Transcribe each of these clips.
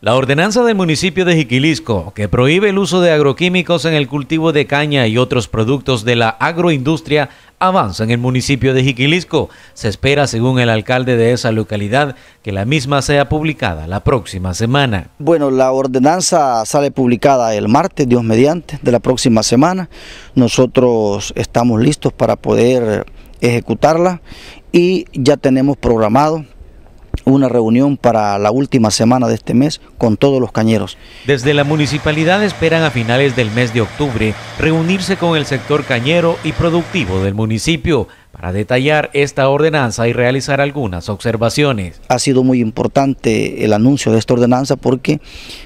La ordenanza del municipio de Jiquilisco, que prohíbe el uso de agroquímicos en el cultivo de caña y otros productos de la agroindustria, avanza en el municipio de Jiquilisco. Se espera, según el alcalde de esa localidad, que la misma sea publicada la próxima semana. Bueno, la ordenanza sale publicada el martes, Dios mediante, de la próxima semana. Nosotros estamos listos para poder ejecutarla y ya tenemos programado una reunión para la última semana de este mes con todos los cañeros. Desde la municipalidad esperan a finales del mes de octubre reunirse con el sector cañero y productivo del municipio para detallar esta ordenanza y realizar algunas observaciones. Ha sido muy importante el anuncio de esta ordenanza porque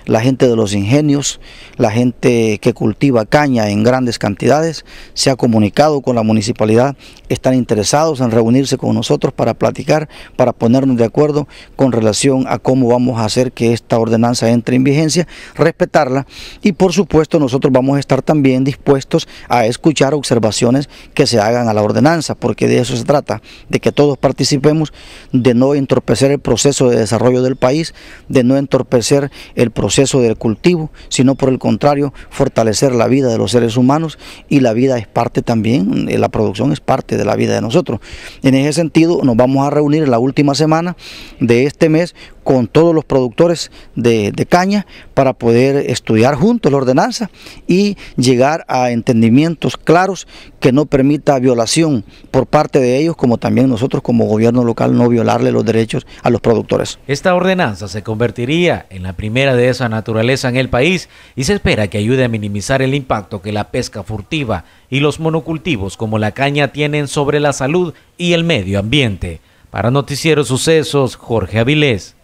la gente de los ingenios, la gente que cultiva caña en grandes cantidades, se ha comunicado con la municipalidad, están interesados en reunirse con nosotros para platicar, para ponernos de acuerdo con relación a cómo vamos a hacer que esta ordenanza entre en vigencia, respetarla y por supuesto nosotros vamos a estar también dispuestos a escuchar observaciones que se hagan a la ordenanza. Porque que de eso se trata, de que todos participemos, de no entorpecer el proceso de desarrollo del país, de no entorpecer el proceso del cultivo, sino por el contrario, fortalecer la vida de los seres humanos y la vida es parte también, eh, la producción es parte de la vida de nosotros. En ese sentido, nos vamos a reunir la última semana de este mes con todos los productores de, caña para poder estudiar juntos la ordenanza y llegar a entendimientos claros que no permita violación por parte de ellos, como también nosotros como gobierno local no violarle los derechos a los productores. Esta ordenanza se convertiría en la primera de esa naturaleza en el país y se espera que ayude a minimizar el impacto que la pesca furtiva y los monocultivos como la caña tienen sobre la salud y el medio ambiente. Para Noticieros Sucesos, Jorge Avilés.